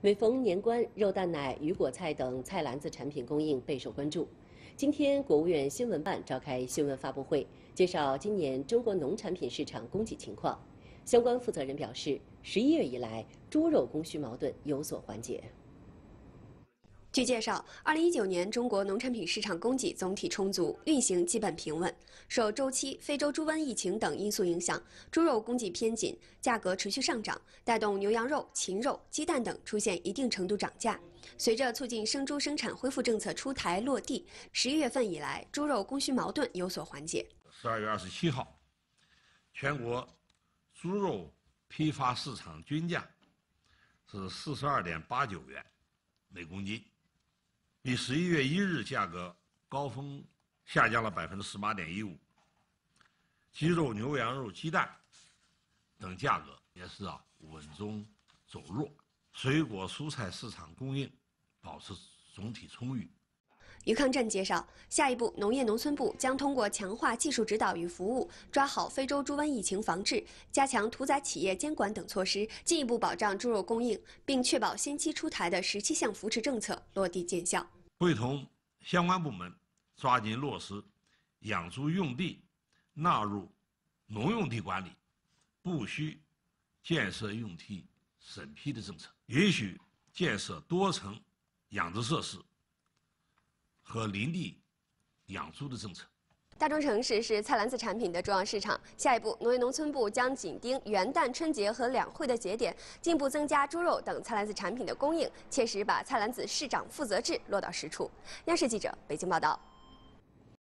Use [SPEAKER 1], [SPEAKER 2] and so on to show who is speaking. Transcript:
[SPEAKER 1] 每逢年关，肉蛋奶、鱼果菜等菜篮子产品供应备受关注。今天，国务院新闻办召开新闻发布会，介绍今年中国农产品市场供给情况。相关负责人表示，十一月以来，猪肉供需矛盾有所缓解。据介绍，二零一九年中国农产品市场
[SPEAKER 2] 供给总体充足，运行基本平稳。受周期、非洲猪瘟疫情等因素影响，猪肉供给偏紧，价格持续上涨，带动牛羊肉、禽肉、鸡蛋等出现一定程度涨价。随着促进生猪生产恢复政策出台落地，十一月份以来，猪肉供需矛盾有所缓解。
[SPEAKER 3] 十二月二十七号，全国猪肉批发市场均价是四十二点八九元每公斤。比十一月一日价格高峰下降了百分之十八点一五。鸡肉、牛羊肉、鸡蛋等价格也是啊稳中走弱。水果、蔬菜市场供应保持总体充裕。
[SPEAKER 2] 于康镇介绍，下一步农业农村部将通过强化技术指导与服务，抓好非洲猪瘟疫情防治，加强屠宰企业监管等措施，进一步保障猪肉供应，并确保先期出台的十七项扶持政策落地见效。
[SPEAKER 3] 会同相关部门抓紧落实养猪用地纳入农用地管理、不需建设用地审批的政策，允许建设多层养殖设施和林地养猪的政策。
[SPEAKER 2] 大中城市是菜篮子产品的重要市场。下一步，农业农村部将紧盯元旦、春节和两会的节点，进一步增加猪肉等菜篮子产品的供应，切实把菜篮子市长负责制落到实处。央视记者北京报道。